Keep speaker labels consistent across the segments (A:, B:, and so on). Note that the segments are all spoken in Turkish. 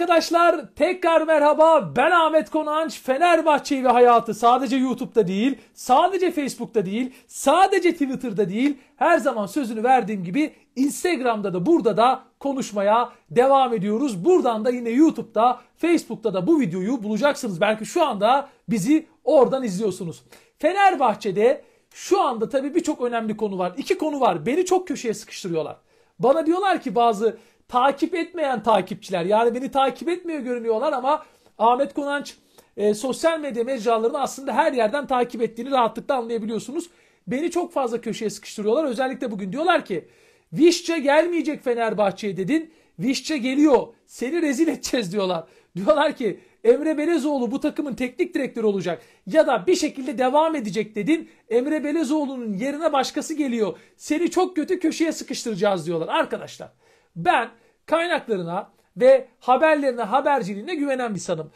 A: Arkadaşlar tekrar merhaba ben Ahmet Konanç Fenerbahçe ve hayatı sadece YouTube'da değil sadece Facebook'ta değil sadece Twitter'da değil her zaman sözünü verdiğim gibi Instagram'da da burada da konuşmaya devam ediyoruz. Buradan da yine YouTube'da Facebook'ta da bu videoyu bulacaksınız. Belki şu anda bizi oradan izliyorsunuz. Fenerbahçe'de şu anda tabii birçok önemli konu var. iki konu var beni çok köşeye sıkıştırıyorlar. Bana diyorlar ki bazı takip etmeyen takipçiler. Yani beni takip etmiyor görünüyorlar ama Ahmet Konanç e, sosyal medya mecralarını aslında her yerden takip ettiğini rahatlıkla anlayabiliyorsunuz. Beni çok fazla köşeye sıkıştırıyorlar. Özellikle bugün diyorlar ki Vişçe gelmeyecek Fenerbahçe'ye dedin. Vişçe geliyor. Seni rezil edeceğiz diyorlar. Diyorlar ki Emre Belezoğlu bu takımın teknik direktörü olacak ya da bir şekilde devam edecek dedin. Emre Belezoğlu'nun yerine başkası geliyor. Seni çok kötü köşeye sıkıştıracağız diyorlar. Arkadaşlar ben kaynaklarına ve haberlerine, haberciliğine güvenen bir sanım.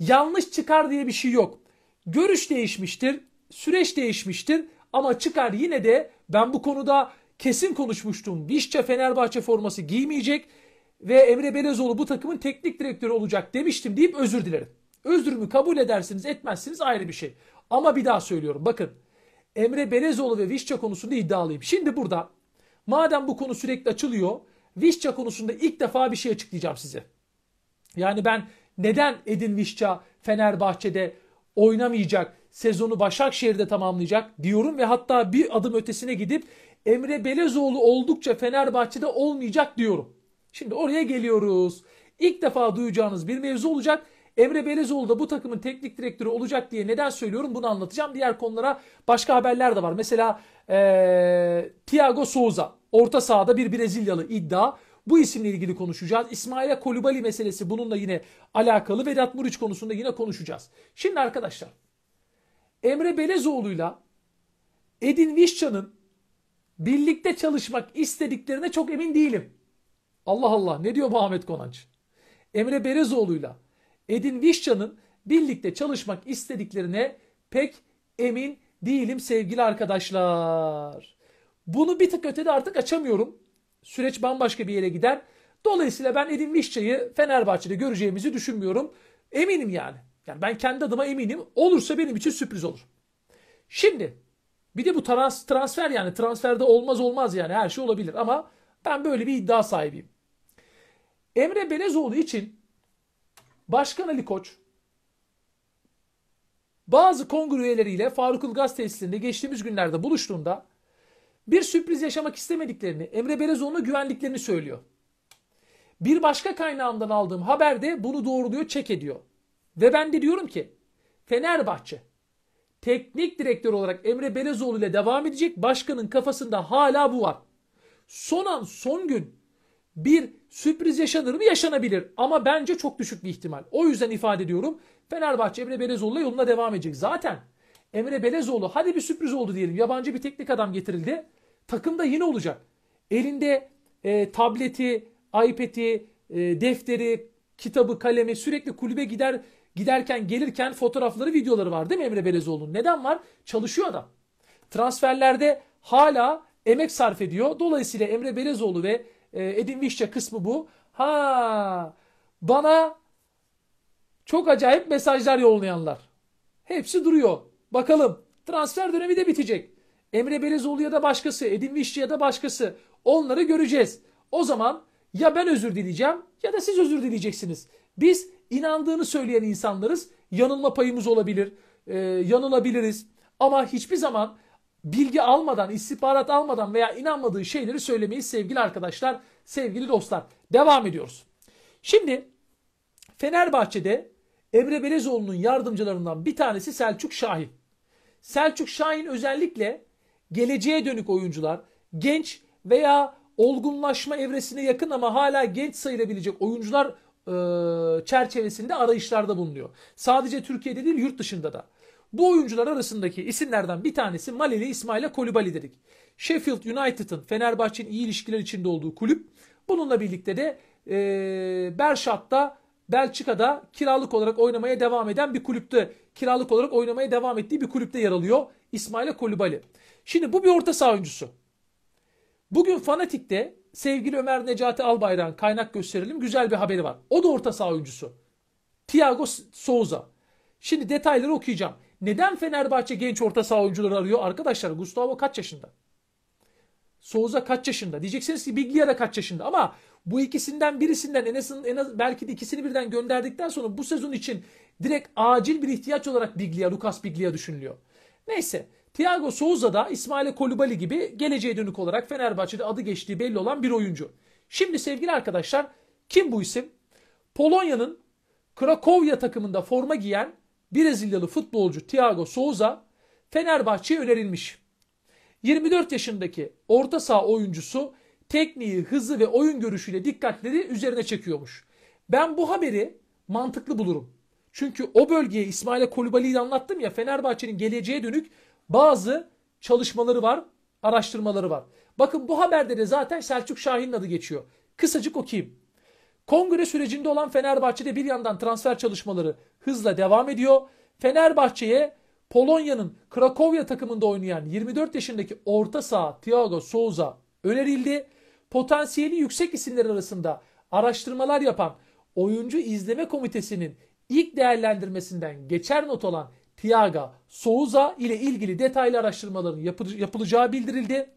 A: Yanlış çıkar diye bir şey yok. Görüş değişmiştir, süreç değişmiştir ama çıkar yine de ben bu konuda kesin konuşmuştum. Vişça Fenerbahçe forması giymeyecek ve Emre Belezoğlu bu takımın teknik direktörü olacak demiştim deyip özür dilerim. Özrümü kabul edersiniz etmezsiniz ayrı bir şey. Ama bir daha söylüyorum bakın. Emre Belezoğlu ve Vişça konusunda iddialıyım. Şimdi burada madem bu konu sürekli açılıyor Vişça konusunda ilk defa bir şey açıklayacağım size. Yani ben neden Edin Vişça Fenerbahçe'de oynamayacak, sezonu Başakşehir'de tamamlayacak diyorum ve hatta bir adım ötesine gidip Emre Belezoğlu oldukça Fenerbahçe'de olmayacak diyorum. Şimdi oraya geliyoruz. İlk defa duyacağınız bir mevzu olacak. Emre Belezoğlu da bu takımın teknik direktörü olacak diye neden söylüyorum bunu anlatacağım. Diğer konulara başka haberler de var. Mesela ee, Thiago Souza Orta sahada bir Brezilyalı iddia. Bu isimle ilgili konuşacağız. İsmaila Kolibali meselesi bununla yine alakalı. Vedat Muriç konusunda yine konuşacağız. Şimdi arkadaşlar Emre Belezoğlu'yla Edin Vişcan'ın birlikte çalışmak istediklerine çok emin değilim. Allah Allah ne diyor Muhammed Konanç? Emre Belezoğlu'yla Edin Vişcan'ın birlikte çalışmak istediklerine pek emin değilim sevgili arkadaşlar. Bunu bir tık ötede artık açamıyorum. Süreç bambaşka bir yere gider. Dolayısıyla ben Edin Vişça'yı Fenerbahçe'de göreceğimizi düşünmüyorum. Eminim yani. Yani ben kendi adıma eminim. Olursa benim için sürpriz olur. Şimdi bir de bu trans, transfer yani transferde olmaz olmaz yani her şey olabilir ama ben böyle bir iddia sahibiyim. Emre Belezoğlu için Başkan Ali Koç bazı kongre üyeleriyle Faruk Ilgaz tesisinde geçtiğimiz günlerde buluştuğunda bir sürpriz yaşamak istemediklerini, Emre Berezoğlu'na güvendiklerini söylüyor. Bir başka kaynağımdan aldığım haberde bunu doğruluyor, çek ediyor. Ve ben de diyorum ki Fenerbahçe teknik direktör olarak Emre Belezoğlu ile devam edecek. Başkanın kafasında hala bu var. Son an son gün bir sürpriz yaşanır mı? Yaşanabilir. Ama bence çok düşük bir ihtimal. O yüzden ifade ediyorum. Fenerbahçe Emre Belezoğlu ile yoluna devam edecek. Zaten Emre Belezoğlu hadi bir sürpriz oldu diyelim. Yabancı bir teknik adam getirildi. Takımda yine olacak. Elinde e, tableti, iPad'i, e, defteri, kitabı, kalemi sürekli kulübe gider giderken gelirken fotoğrafları, videoları var değil mi Emre Belezoğlu'nun? Neden var? Çalışıyor adam. Transferlerde hala emek sarf ediyor. Dolayısıyla Emre Belezoğlu ve e, Edin Vişça kısmı bu. Ha bana çok acayip mesajlar yollayanlar. Hepsi duruyor. Bakalım transfer dönemi de bitecek. Emre Belezoğlu ya da başkası, Edin Vişçi ya da başkası onları göreceğiz. O zaman ya ben özür dileyeceğim ya da siz özür dileyeceksiniz. Biz inandığını söyleyen insanlarız. Yanılma payımız olabilir, e, yanılabiliriz. Ama hiçbir zaman bilgi almadan, istihbarat almadan veya inanmadığı şeyleri söylemeyi sevgili arkadaşlar, sevgili dostlar. Devam ediyoruz. Şimdi Fenerbahçe'de Emre Belezoğlu'nun yardımcılarından bir tanesi Selçuk Şahin. Selçuk Şahin özellikle geleceğe dönük oyuncular, genç veya olgunlaşma evresine yakın ama hala genç sayılabilecek oyuncular e, çerçevesinde arayışlarda bulunuyor. Sadece Türkiye'de değil yurt dışında da. Bu oyuncular arasındaki isimlerden bir tanesi Maleli İsmaila Kolibali dedik. Sheffield United'ın Fenerbahçe'nin iyi ilişkiler içinde olduğu kulüp. Bununla birlikte de e, Berşat'ta Belçika'da kiralık olarak oynamaya devam eden bir kulüpte, kiralık olarak oynamaya devam ettiği bir kulüpte yer alıyor İsmail Kolibali. Şimdi bu bir orta saha oyuncusu. Bugün Fanatik'te sevgili Ömer Necati Albayrak'ın kaynak gösterelim güzel bir haberi var. O da orta saha oyuncusu. Thiago Souza. Şimdi detayları okuyacağım. Neden Fenerbahçe genç orta saha oyuncuları arıyor? Arkadaşlar Gustavo kaç yaşında? Souza kaç yaşında? Diyeceksiniz ki da kaç yaşında? Ama bu ikisinden birisinden en azından en az, belki de ikisini birden gönderdikten sonra bu sezon için direkt acil bir ihtiyaç olarak Biglia, Lucas Biglia düşünülüyor. Neyse Thiago Souza da İsmail Kolubali gibi geleceğe dönük olarak Fenerbahçe'de adı geçtiği belli olan bir oyuncu. Şimdi sevgili arkadaşlar kim bu isim? Polonya'nın Krakowya takımında forma giyen Brezilyalı futbolcu Thiago Souza Fenerbahçe'ye önerilmiş. 24 yaşındaki orta saha oyuncusu tekniği, hızı ve oyun görüşüyle dikkatleri üzerine çekiyormuş. Ben bu haberi mantıklı bulurum. Çünkü o bölgeye İsmail Kolibali'yi anlattım ya Fenerbahçe'nin geleceğe dönük bazı çalışmaları var, araştırmaları var. Bakın bu haberde de zaten Selçuk Şahin'in adı geçiyor. Kısacık okuyayım. Kongre sürecinde olan Fenerbahçe'de bir yandan transfer çalışmaları hızla devam ediyor. Fenerbahçe'ye Polonya'nın Krakowya takımında oynayan 24 yaşındaki orta saha Thiago Souza önerildi. Potansiyeli yüksek isimler arasında araştırmalar yapan oyuncu izleme komitesinin ilk değerlendirmesinden geçer not olan Thiago Souza ile ilgili detaylı araştırmaların yapılacağı bildirildi.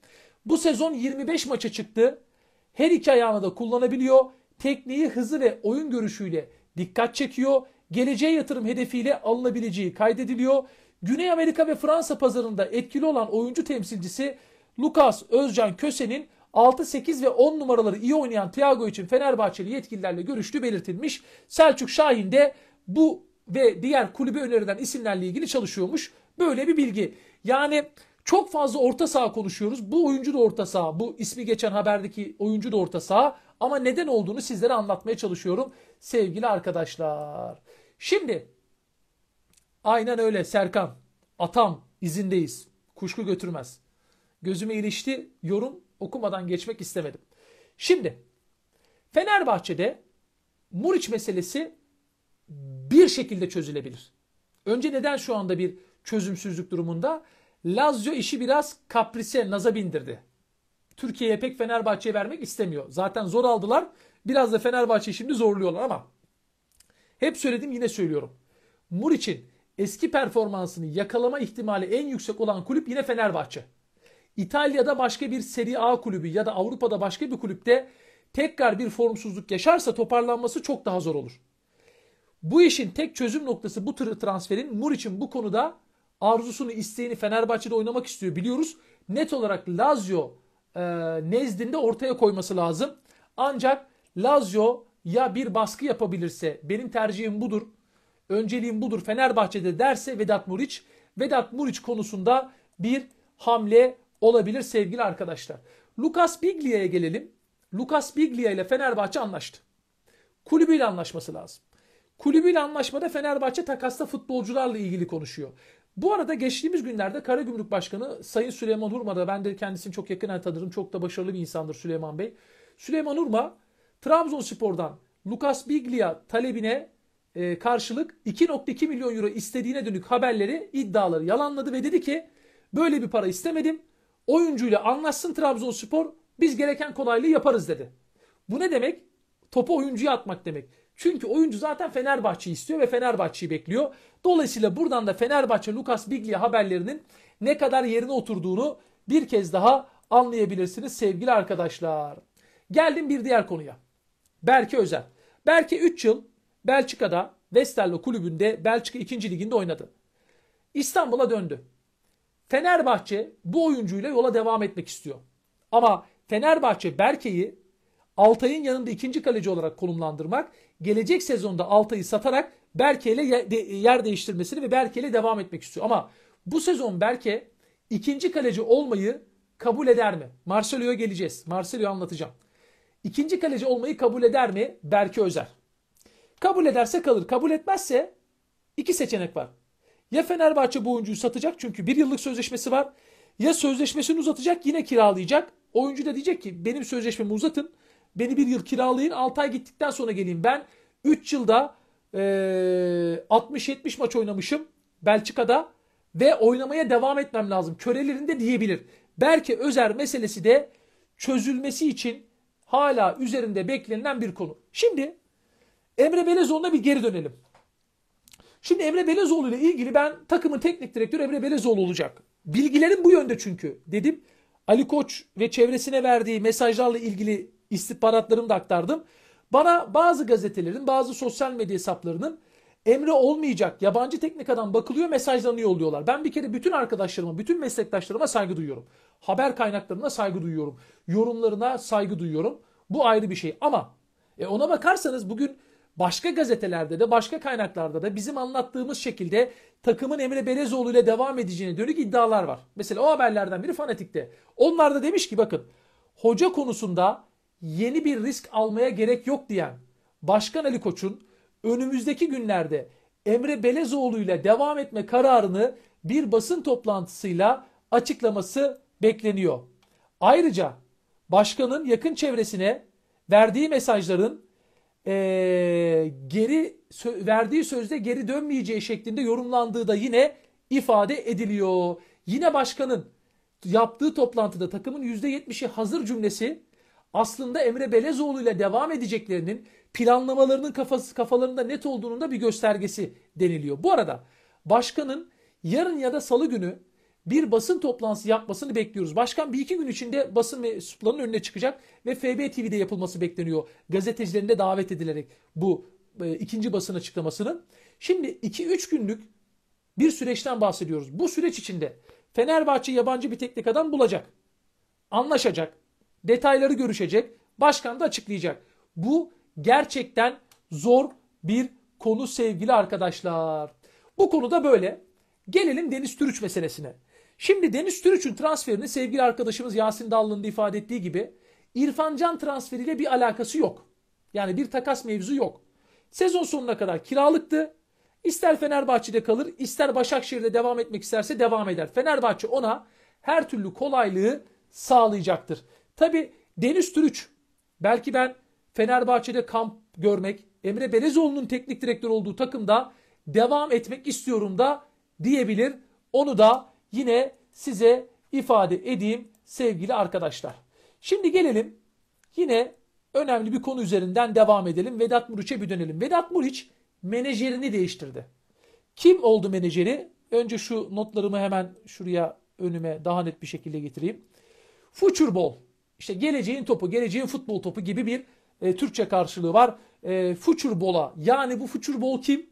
A: Bu sezon 25 maça çıktı. Her iki ayağını da kullanabiliyor. Tekniği, hızı ve oyun görüşüyle dikkat çekiyor. Geleceğe yatırım hedefiyle alınabileceği kaydediliyor. Güney Amerika ve Fransa pazarında etkili olan oyuncu temsilcisi Lucas Özcan Köse'nin 6, 8 ve 10 numaraları iyi oynayan Thiago için Fenerbahçeli yetkililerle görüştüğü belirtilmiş. Selçuk Şahin de bu ve diğer kulübe önerilen isimlerle ilgili çalışıyormuş. Böyle bir bilgi. Yani çok fazla orta saha konuşuyoruz. Bu oyuncu da orta saha. Bu ismi geçen haberdeki oyuncu da orta saha. Ama neden olduğunu sizlere anlatmaya çalışıyorum sevgili arkadaşlar. Şimdi Aynen öyle Serkan. Atam izindeyiz. Kuşku götürmez. Gözüme ilişti. Yorum okumadan geçmek istemedim. Şimdi Fenerbahçe'de Muriç meselesi bir şekilde çözülebilir. Önce neden şu anda bir çözümsüzlük durumunda? Lazio işi biraz kaprise, naza bindirdi. Türkiye'ye pek Fenerbahçe'ye vermek istemiyor. Zaten zor aldılar. Biraz da Fenerbahçe şimdi zorluyorlar ama hep söyledim yine söylüyorum. Muriç'in eski performansını yakalama ihtimali en yüksek olan kulüp yine Fenerbahçe. İtalya'da başka bir Serie A kulübü ya da Avrupa'da başka bir kulüpte tekrar bir formsuzluk yaşarsa toparlanması çok daha zor olur. Bu işin tek çözüm noktası bu tır transferin Muriç'in bu konuda arzusunu, isteğini Fenerbahçe'de oynamak istiyor biliyoruz. Net olarak Lazio e, nezdinde ortaya koyması lazım. Ancak Lazio ya bir baskı yapabilirse benim tercihim budur önceliğim budur Fenerbahçe'de derse Vedat Muriç, Vedat Muriç konusunda bir hamle olabilir sevgili arkadaşlar. Lucas Biglia'ya gelelim. Lucas Biglia ile Fenerbahçe anlaştı. Kulübüyle anlaşması lazım. Kulübüyle anlaşmada Fenerbahçe takasta futbolcularla ilgili konuşuyor. Bu arada geçtiğimiz günlerde Karagümrük Başkanı Sayın Süleyman Hurma da ben de kendisini çok yakından tanırım. Çok da başarılı bir insandır Süleyman Bey. Süleyman Hurma Trabzonspor'dan Lucas Biglia talebine e, karşılık 2.2 milyon euro istediğine dönük haberleri, iddiaları yalanladı ve dedi ki böyle bir para istemedim. Oyuncuyla anlaşsın Trabzonspor biz gereken kolaylığı yaparız dedi. Bu ne demek? Topu oyuncuya atmak demek. Çünkü oyuncu zaten Fenerbahçe istiyor ve Fenerbahçe'yi bekliyor. Dolayısıyla buradan da Fenerbahçe Lucas Biglia haberlerinin ne kadar yerine oturduğunu bir kez daha anlayabilirsiniz sevgili arkadaşlar. Geldim bir diğer konuya. Berke Özel. Berke 3 yıl Belçika'da Westerlo kulübünde Belçika 2. liginde oynadı. İstanbul'a döndü. Fenerbahçe bu oyuncuyla yola devam etmek istiyor. Ama Fenerbahçe Berke'yi Altay'ın yanında ikinci kaleci olarak konumlandırmak, gelecek sezonda Altay'ı satarak Berke ile yer değiştirmesini ve Berke ile devam etmek istiyor. Ama bu sezon Berke ikinci kaleci olmayı kabul eder mi? Marcelo'ya geleceğiz. Marcelo'yu anlatacağım. İkinci kaleci olmayı kabul eder mi Berke Özer? Kabul ederse kalır. Kabul etmezse iki seçenek var. Ya Fenerbahçe bu oyuncuyu satacak çünkü bir yıllık sözleşmesi var. Ya sözleşmesini uzatacak yine kiralayacak. Oyuncu da diyecek ki benim sözleşmemi uzatın. Beni bir yıl kiralayın 6 ay gittikten sonra geleyim. Ben 3 yılda e, 60-70 maç oynamışım Belçika'da ve oynamaya devam etmem lazım. Körelerinde diyebilir. Belki Özer meselesi de çözülmesi için hala üzerinde beklenilen bir konu. Şimdi Emre Belezoğlu'na bir geri dönelim. Şimdi Emre Belezoğlu ile ilgili ben takımın teknik direktörü Emre Belezoğlu olacak. Bilgilerim bu yönde çünkü dedim. Ali Koç ve çevresine verdiği mesajlarla ilgili istihbaratlarımı da aktardım. Bana bazı gazetelerin, bazı sosyal medya hesaplarının Emre olmayacak, yabancı teknik adam bakılıyor, mesajlarını yolluyorlar. Ben bir kere bütün arkadaşlarıma, bütün meslektaşlarıma saygı duyuyorum. Haber kaynaklarına saygı duyuyorum. Yorumlarına saygı duyuyorum. Bu ayrı bir şey ama e ona bakarsanız bugün başka gazetelerde de başka kaynaklarda da bizim anlattığımız şekilde takımın Emre Belezoğlu ile devam edeceğine dönük iddialar var. Mesela o haberlerden biri Fanatik'te. Onlar da demiş ki bakın hoca konusunda yeni bir risk almaya gerek yok diyen Başkan Ali Koç'un önümüzdeki günlerde Emre Belezoğlu ile devam etme kararını bir basın toplantısıyla açıklaması bekleniyor. Ayrıca başkanın yakın çevresine verdiği mesajların e, geri sö verdiği sözde geri dönmeyeceği şeklinde yorumlandığı da yine ifade ediliyor. Yine başkanın yaptığı toplantıda takımın %70'i hazır cümlesi aslında Emre Belezoğlu ile devam edeceklerinin planlamalarının kafası, kafalarında net olduğunun da bir göstergesi deniliyor. Bu arada başkanın yarın ya da salı günü bir basın toplantısı yapmasını bekliyoruz. Başkan bir iki gün içinde basın mensuplarının önüne çıkacak ve FB TV'de yapılması bekleniyor. Gazetecilerin de davet edilerek bu e, ikinci basın açıklamasının. Şimdi 2-3 günlük bir süreçten bahsediyoruz. Bu süreç içinde Fenerbahçe yabancı bir teknik adam bulacak. Anlaşacak. Detayları görüşecek. Başkan da açıklayacak. Bu gerçekten zor bir konu sevgili arkadaşlar. Bu konuda böyle. Gelelim Deniz Türüç meselesine. Şimdi Deniz Türüç'ün transferini sevgili arkadaşımız Yasin Dallı'nın ifade ettiği gibi İrfan Can transferiyle bir alakası yok. Yani bir takas mevzu yok. Sezon sonuna kadar kiralıktı. İster Fenerbahçe'de kalır, ister Başakşehir'de devam etmek isterse devam eder. Fenerbahçe ona her türlü kolaylığı sağlayacaktır. Tabi Deniz Türüç belki ben Fenerbahçe'de kamp görmek, Emre Belezoğlu'nun teknik direktör olduğu takımda devam etmek istiyorum da diyebilir. Onu da yine size ifade edeyim sevgili arkadaşlar. Şimdi gelelim yine önemli bir konu üzerinden devam edelim. Vedat Muriç'e bir dönelim. Vedat Muriç menajerini değiştirdi. Kim oldu menajeri? Önce şu notlarımı hemen şuraya önüme daha net bir şekilde getireyim. Futurbol, İşte geleceğin topu, geleceğin futbol topu gibi bir e, Türkçe karşılığı var. E, Futureball'a yani bu futurbol kim?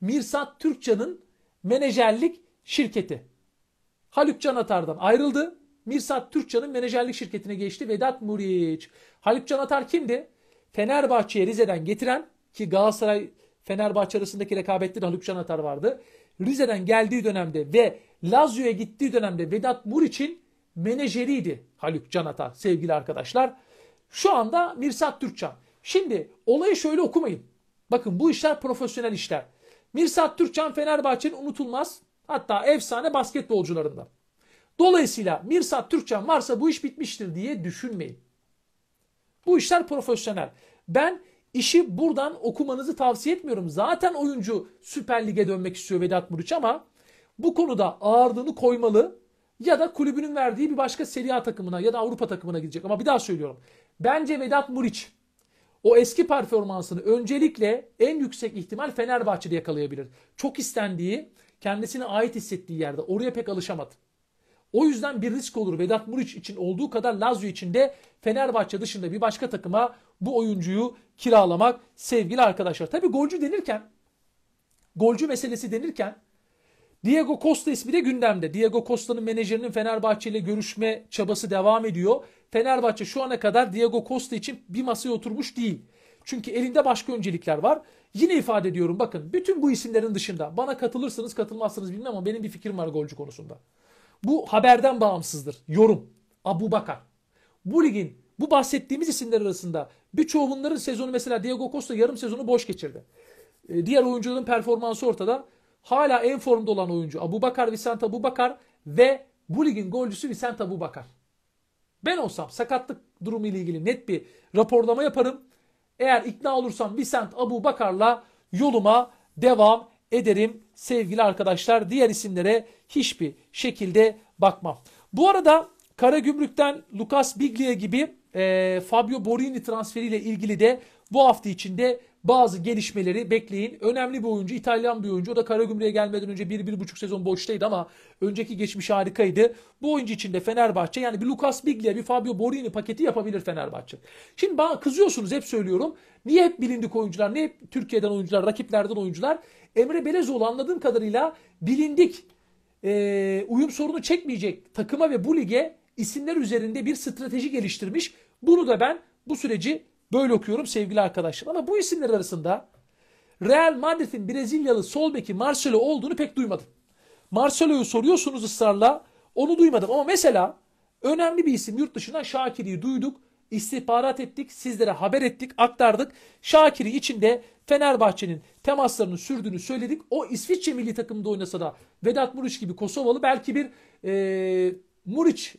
A: Mirsat Türkçan'ın menajerlik şirketi. Haluk Canatar'dan ayrıldı. Mirsat Türkçan'ın menajerlik şirketine geçti Vedat Muriç. Haluk Canatar kimdi? Fenerbahçe'ye Rize'den getiren ki Galatasaray Fenerbahçe arasındaki rekabette de Haluk Canatar vardı. Rize'den geldiği dönemde ve Lazio'ya gittiği dönemde Vedat Muriç'in menajeriydi Haluk Canatar sevgili arkadaşlar. Şu anda Mirsat Türkçan. Şimdi olayı şöyle okumayın. Bakın bu işler profesyonel işler. Mirsat Türkçan Fenerbahçe'nin unutulmaz Hatta efsane basketbolcularından. Dolayısıyla Mirsat Türkçen varsa bu iş bitmiştir diye düşünmeyin. Bu işler profesyonel. Ben işi buradan okumanızı tavsiye etmiyorum. Zaten oyuncu Süper Lig'e dönmek istiyor Vedat Muriç ama bu konuda ağırlığını koymalı ya da kulübünün verdiği bir başka Serie A takımına ya da Avrupa takımına gidecek. Ama bir daha söylüyorum. Bence Vedat Muriç o eski performansını öncelikle en yüksek ihtimal Fenerbahçe'de yakalayabilir. Çok istendiği kendisine ait hissettiği yerde. Oraya pek alışamadı. O yüzden bir risk olur. Vedat Muriç için olduğu kadar Lazio için de Fenerbahçe dışında bir başka takıma bu oyuncuyu kiralamak sevgili arkadaşlar. Tabi golcü denirken, golcü meselesi denirken Diego Costa ismi de gündemde. Diego Costa'nın menajerinin Fenerbahçe ile görüşme çabası devam ediyor. Fenerbahçe şu ana kadar Diego Costa için bir masaya oturmuş değil. Çünkü elinde başka öncelikler var. Yine ifade ediyorum bakın bütün bu isimlerin dışında bana katılırsınız katılmazsınız bilmem ama benim bir fikrim var golcü konusunda. Bu haberden bağımsızdır. Yorum. Abu Bakar. Bu ligin bu bahsettiğimiz isimler arasında birçoğu bunların sezonu mesela Diego Costa yarım sezonu boş geçirdi. Ee, diğer oyuncuların performansı ortada. Hala en formda olan oyuncu Abu Bakar, Vicente Abu Bakar ve bu ligin golcüsü Vicente Abu Bakar. Ben olsam sakatlık durumu ile ilgili net bir raporlama yaparım. Eğer ikna olursam Bisent Abu Bakar'la yoluma devam ederim sevgili arkadaşlar. Diğer isimlere hiçbir şekilde bakmam. Bu arada Kara Gümrük'ten Lucas Biglia gibi e, Fabio Borini transferiyle ilgili de bu hafta içinde bazı gelişmeleri bekleyin. Önemli bir oyuncu, İtalyan bir oyuncu. O da Karagümrük'e gelmeden önce 1-1,5 sezon boştaydı ama önceki geçmiş harikaydı. Bu oyuncu için de Fenerbahçe yani bir Lucas Biglia, bir Fabio Borini paketi yapabilir Fenerbahçe. Şimdi bana kızıyorsunuz hep söylüyorum. Niye hep bilindik oyuncular, niye hep Türkiye'den oyuncular, rakiplerden oyuncular? Emre Belezoğlu anladığım kadarıyla bilindik, e, uyum sorunu çekmeyecek takıma ve bu lige isimler üzerinde bir strateji geliştirmiş. Bunu da ben bu süreci Böyle okuyorum sevgili arkadaşlar. Ama bu isimler arasında Real Madrid'in Brezilyalı sol beki Marcelo olduğunu pek duymadım. Marcelo'yu soruyorsunuz ısrarla onu duymadım. Ama mesela önemli bir isim yurt dışından Şakir'i duyduk. istihbarat ettik, sizlere haber ettik, aktardık. Şakir'i içinde Fenerbahçe'nin temaslarını sürdüğünü söyledik. O İsviçre milli takımında oynasa da Vedat Muriç gibi Kosovalı belki bir e, Muriç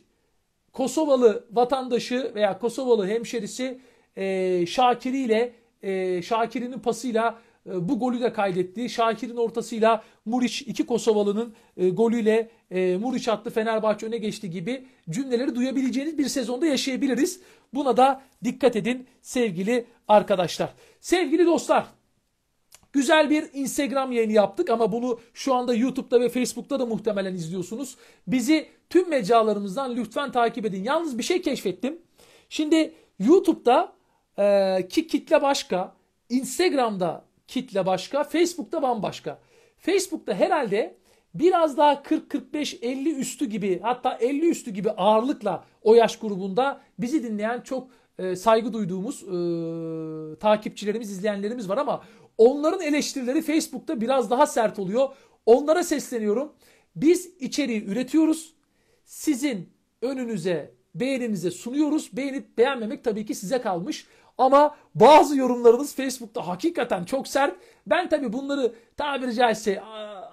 A: Kosovalı vatandaşı veya Kosovalı hemşerisi e, Şakiri ile e, Şakir'in pasıyla e, bu golü de kaydetti. Şakir'in ortasıyla Muriç iki Kosovalı'nın e, golüyle e, Muriç attı Fenerbahçe öne geçti gibi cümleleri duyabileceğiniz bir sezonda yaşayabiliriz. Buna da dikkat edin sevgili arkadaşlar. Sevgili dostlar Güzel bir Instagram yayını yaptık ama bunu şu anda YouTube'da ve Facebook'ta da muhtemelen izliyorsunuz. Bizi tüm mecralarımızdan lütfen takip edin. Yalnız bir şey keşfettim. Şimdi YouTube'da ee, ki kitle başka. Instagram'da kitle başka. Facebook'ta bambaşka. Facebook'ta herhalde biraz daha 40-45-50 üstü gibi hatta 50 üstü gibi ağırlıkla o yaş grubunda bizi dinleyen çok e, saygı duyduğumuz e, takipçilerimiz, izleyenlerimiz var ama onların eleştirileri Facebook'ta biraz daha sert oluyor. Onlara sesleniyorum. Biz içeriği üretiyoruz. Sizin önünüze beğeninize sunuyoruz. Beğenip beğenmemek tabii ki size kalmış. Ama bazı yorumlarınız Facebook'ta hakikaten çok sert. Ben tabii bunları tabiri caizse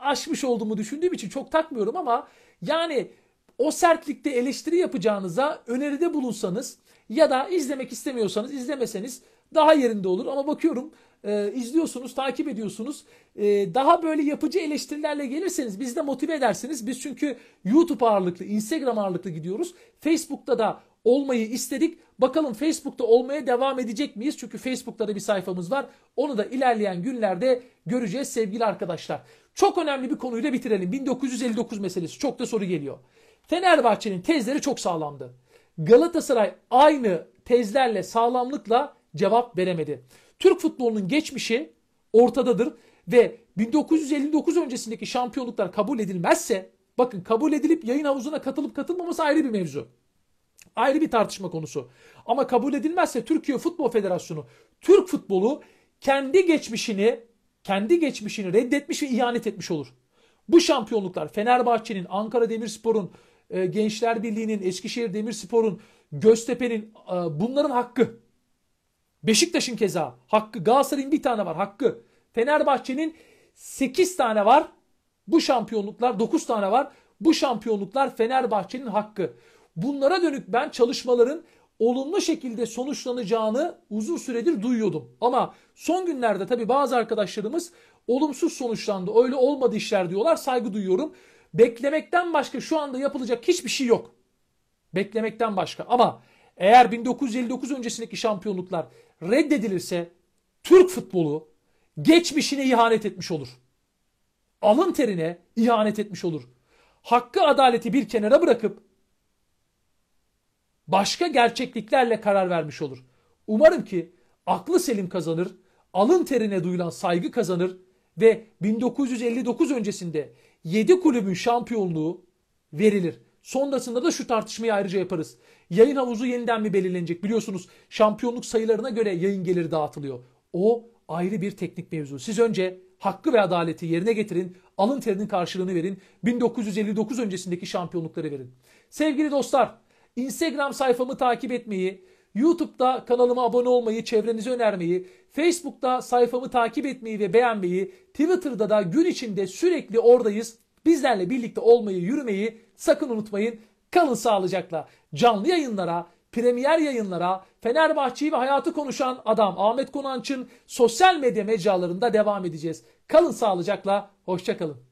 A: aşmış olduğumu düşündüğüm için çok takmıyorum ama yani o sertlikte eleştiri yapacağınıza öneride bulunsanız ya da izlemek istemiyorsanız izlemeseniz daha yerinde olur. Ama bakıyorum e, izliyorsunuz, takip ediyorsunuz. E, daha böyle yapıcı eleştirilerle gelirseniz biz de motive edersiniz. Biz çünkü YouTube ağırlıklı, Instagram ağırlıklı gidiyoruz. Facebook'ta da olmayı istedik. Bakalım Facebook'ta olmaya devam edecek miyiz? Çünkü Facebook'ta da bir sayfamız var. Onu da ilerleyen günlerde göreceğiz sevgili arkadaşlar. Çok önemli bir konuyla bitirelim. 1959 meselesi. Çok da soru geliyor. Fenerbahçe'nin tezleri çok sağlamdı. Galatasaray aynı tezlerle sağlamlıkla cevap veremedi. Türk futbolunun geçmişi ortadadır ve 1959 öncesindeki şampiyonluklar kabul edilmezse bakın kabul edilip yayın havuzuna katılıp katılmaması ayrı bir mevzu. Ayrı bir tartışma konusu. Ama kabul edilmezse Türkiye Futbol Federasyonu Türk futbolu kendi geçmişini kendi geçmişini reddetmiş ve ihanet etmiş olur. Bu şampiyonluklar Fenerbahçe'nin, Ankara Demirspor'un, e, Gençler Birliği'nin, Eskişehir Demirspor'un, Göztepe'nin e, bunların hakkı. Beşiktaş'ın keza hakkı. Galatasaray'ın bir tane var hakkı. Fenerbahçe'nin 8 tane var. Bu şampiyonluklar 9 tane var. Bu şampiyonluklar Fenerbahçe'nin hakkı. Bunlara dönük ben çalışmaların olumlu şekilde sonuçlanacağını uzun süredir duyuyordum. Ama son günlerde tabi bazı arkadaşlarımız olumsuz sonuçlandı. Öyle olmadı işler diyorlar. Saygı duyuyorum. Beklemekten başka şu anda yapılacak hiçbir şey yok. Beklemekten başka. Ama eğer 1959 öncesindeki şampiyonluklar reddedilirse Türk futbolu geçmişine ihanet etmiş olur. Alın terine ihanet etmiş olur. Hakkı adaleti bir kenara bırakıp başka gerçekliklerle karar vermiş olur. Umarım ki aklı selim kazanır, alın terine duyulan saygı kazanır ve 1959 öncesinde 7 kulübün şampiyonluğu verilir. Sonrasında da şu tartışmayı ayrıca yaparız. Yayın havuzu yeniden mi belirlenecek? Biliyorsunuz şampiyonluk sayılarına göre yayın geliri dağıtılıyor. O ayrı bir teknik mevzu. Siz önce hakkı ve adaleti yerine getirin. Alın terinin karşılığını verin. 1959 öncesindeki şampiyonlukları verin. Sevgili dostlar, Instagram sayfamı takip etmeyi, YouTube'da kanalıma abone olmayı, çevrenize önermeyi, Facebook'ta sayfamı takip etmeyi ve beğenmeyi, Twitter'da da gün içinde sürekli oradayız. Bizlerle birlikte olmayı, yürümeyi sakın unutmayın. Kalın sağlıcakla. Canlı yayınlara, premier yayınlara, Fenerbahçe'yi ve hayatı konuşan adam Ahmet Konanç'ın sosyal medya mecralarında devam edeceğiz. Kalın sağlıcakla, hoşçakalın.